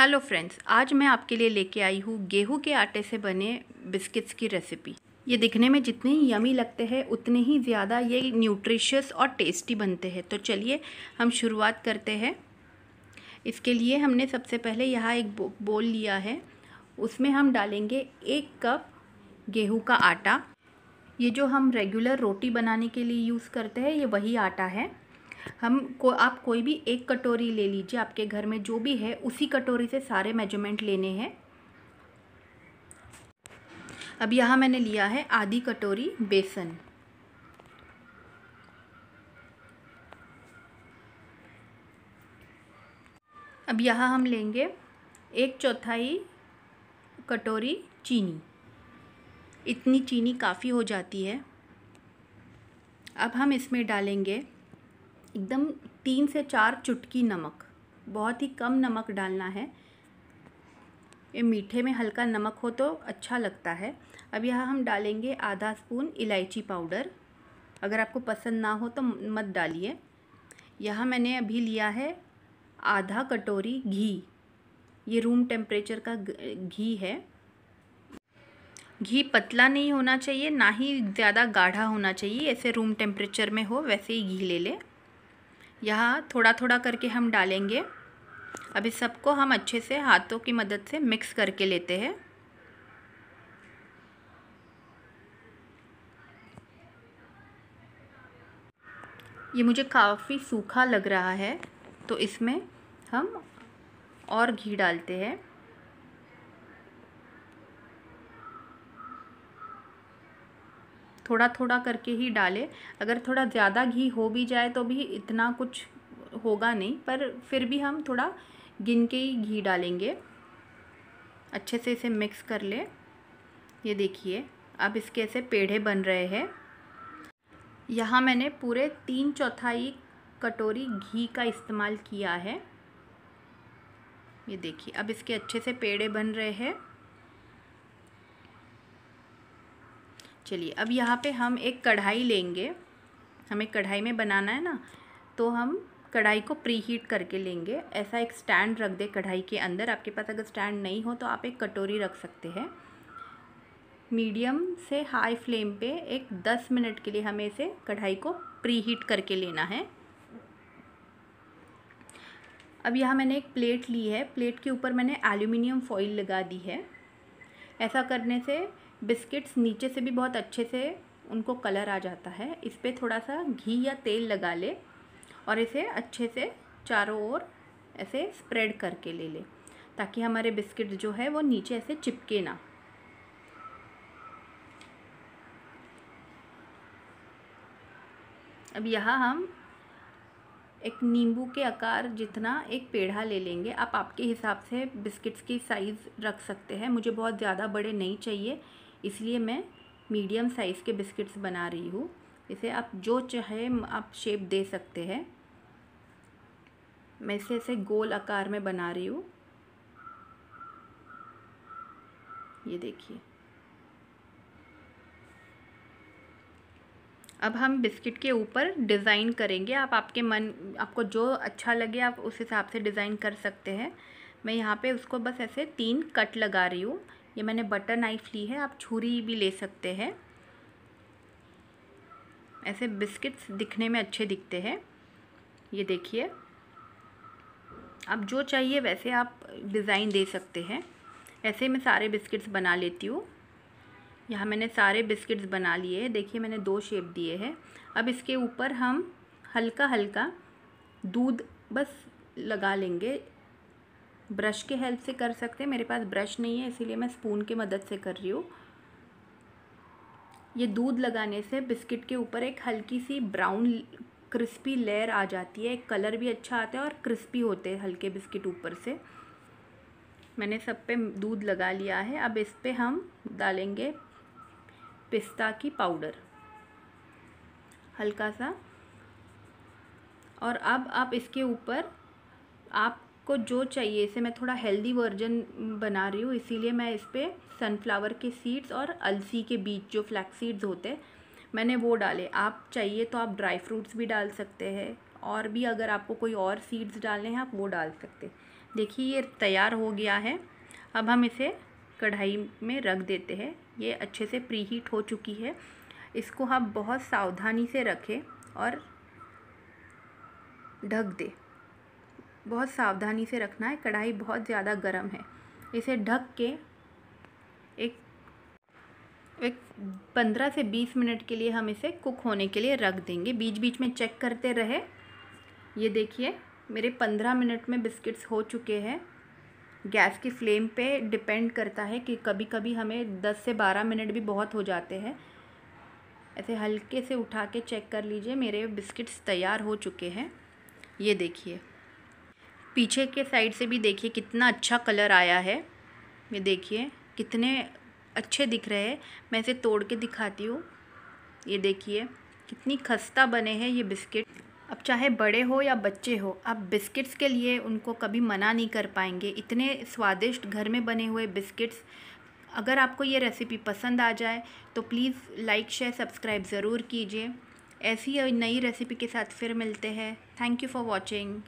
hello friends आज मैं आपके लिए लेके आई हूँ गेहूं के आटे से बने बिस्किट्स की रेसिपी ये दिखने में जितने यमी लगते हैं उतने ही ज़्यादा ये न्यूट्रिशियस और टेस्टी बनते हैं तो चलिए हम शुरुआत करते हैं इसके लिए हमने सबसे पहले यहाँ एक बोल लिया है उसमें हम डालेंगे एक कप गेहूँ का आटा ये जो हम रेगुलर रोटी बनाने के लिए यूज़ करते हैं ये वही आटा है हम को आप कोई भी एक कटोरी ले लीजिए आपके घर में जो भी है उसी कटोरी से सारे मेजरमेंट लेने हैं अब यहाँ मैंने लिया है आधी कटोरी बेसन अब यहाँ हम लेंगे एक चौथाई कटोरी चीनी इतनी चीनी काफ़ी हो जाती है अब हम इसमें डालेंगे एकदम तीन से चार चुटकी नमक बहुत ही कम नमक डालना है ये मीठे में हल्का नमक हो तो अच्छा लगता है अब यहाँ हम डालेंगे आधा स्पून इलायची पाउडर अगर आपको पसंद ना हो तो मत डालिए यहाँ मैंने अभी लिया है आधा कटोरी घी ये रूम टेम्परेचर का घी है घी पतला नहीं होना चाहिए ना ही ज़्यादा गाढ़ा होना चाहिए ऐसे रूम टेम्परेचर में हो वैसे ही घी ले लें यहाँ थोड़ा थोड़ा करके हम डालेंगे अभी सबको हम अच्छे से हाथों की मदद से मिक्स करके लेते हैं ये मुझे काफ़ी सूखा लग रहा है तो इसमें हम और घी डालते हैं थोड़ा थोड़ा करके ही डालें अगर थोड़ा ज़्यादा घी हो भी जाए तो भी इतना कुछ होगा नहीं पर फिर भी हम थोड़ा गिन के ही घी डालेंगे अच्छे से इसे मिक्स कर लें ये देखिए अब इसके ऐसे पेढ़े बन रहे हैं यहाँ मैंने पूरे तीन चौथाई कटोरी घी का इस्तेमाल किया है ये देखिए अब इसके अच्छे से पेड़े बन रहे हैं चलिए अब यहाँ पे हम एक कढ़ाई लेंगे हमें कढ़ाई में बनाना है ना तो हम कढ़ाई को प्री हीट करके लेंगे ऐसा एक स्टैंड रख दे कढ़ाई के अंदर आपके पास अगर स्टैंड नहीं हो तो आप एक कटोरी रख सकते हैं मीडियम से हाई फ्लेम पे एक दस मिनट के लिए हमें इसे कढ़ाई को प्री हीट करके लेना है अब यहाँ मैंने एक प्लेट ली है प्लेट के ऊपर मैंने एल्यूमिनियम फॉइल लगा दी है ऐसा करने से बिस्किट्स नीचे से भी बहुत अच्छे से उनको कलर आ जाता है इस पर थोड़ा सा घी या तेल लगा ले और इसे अच्छे से चारों ओर ऐसे स्प्रेड करके ले ले ताकि हमारे बिस्किट जो है वो नीचे ऐसे चिपके ना अब यहाँ हम एक नींबू के आकार जितना एक पेड़ा ले लेंगे आप आपके हिसाब से बिस्किट्स की साइज़ रख सकते हैं मुझे बहुत ज़्यादा बड़े नहीं चाहिए इसलिए मैं मीडियम साइज़ के बिस्किट्स बना रही हूँ इसे आप जो चाहे आप शेप दे सकते हैं मैं इसे ऐसे गोल आकार में बना रही हूँ ये देखिए अब हम बिस्किट के ऊपर डिज़ाइन करेंगे आप आपके मन आपको जो अच्छा लगे आप उस हिसाब से डिज़ाइन कर सकते हैं मैं यहाँ पे उसको बस ऐसे तीन कट लगा रही हूँ ये मैंने बटर नाइफ ली है आप छुरी भी ले सकते हैं ऐसे बिस्किट्स दिखने में अच्छे दिखते हैं ये देखिए आप जो चाहिए वैसे आप डिज़ाइन दे सकते हैं ऐसे मैं सारे बिस्किट्स बना लेती हूँ यहाँ मैंने सारे बिस्किट्स बना लिए देखिए मैंने दो शेप दिए हैं अब इसके ऊपर हम हल्का हल्का दूध बस लगा लेंगे ब्रश के हेल्प से कर सकते हैं मेरे पास ब्रश नहीं है इसीलिए मैं स्पून की मदद से कर रही हूँ ये दूध लगाने से बिस्किट के ऊपर एक हल्की सी ब्राउन क्रिस्पी लेयर आ जाती है एक कलर भी अच्छा आता है और क्रिस्पी होते हैं हल्के बिस्किट ऊपर से मैंने सब पे दूध लगा लिया है अब इस पर हम डालेंगे पिस्ता की पाउडर हल्का सा और अब आप इसके ऊपर आप आपको जो चाहिए इसे मैं थोड़ा हेल्दी वर्जन बना रही हूँ इसीलिए मैं इस पर सनफ्लावर के सीड्स और अलसी के बीज जो फ्लैक्स सीड्स होते मैंने वो डाले आप चाहिए तो आप ड्राई फ्रूट्स भी डाल सकते हैं और भी अगर आपको कोई और सीड्स डालने हैं आप वो डाल सकते देखिए ये तैयार हो गया है अब हम इसे कढ़ाई में रख देते हैं ये अच्छे से प्री हीट हो चुकी है इसको आप बहुत सावधानी से रखें और ढक दें बहुत सावधानी से रखना है कढ़ाई बहुत ज़्यादा गर्म है इसे ढक के एक एक पंद्रह से बीस मिनट के लिए हम इसे कुक होने के लिए रख देंगे बीच बीच में चेक करते रहे ये देखिए मेरे पंद्रह मिनट में बिस्किट्स हो चुके हैं गैस की फ्लेम पे डिपेंड करता है कि कभी कभी हमें दस से बारह मिनट भी बहुत हो जाते हैं ऐसे हल्के से उठा के चेक कर लीजिए मेरे बिस्किट्स तैयार हो चुके हैं ये देखिए पीछे के साइड से भी देखिए कितना अच्छा कलर आया है ये देखिए कितने अच्छे दिख रहे हैं मैं इसे तोड़ के दिखाती हूँ ये देखिए कितनी खस्ता बने हैं ये बिस्किट अब चाहे बड़े हो या बच्चे हो आप बिस्किट्स के लिए उनको कभी मना नहीं कर पाएंगे इतने स्वादिष्ट घर में बने हुए बिस्किट्स अगर आपको ये रेसिपी पसंद आ जाए तो प्लीज़ लाइक शेयर सब्सक्राइब ज़रूर कीजिए ऐसी नई रेसिपी के साथ फिर मिलते हैं थैंक यू फॉर वॉचिंग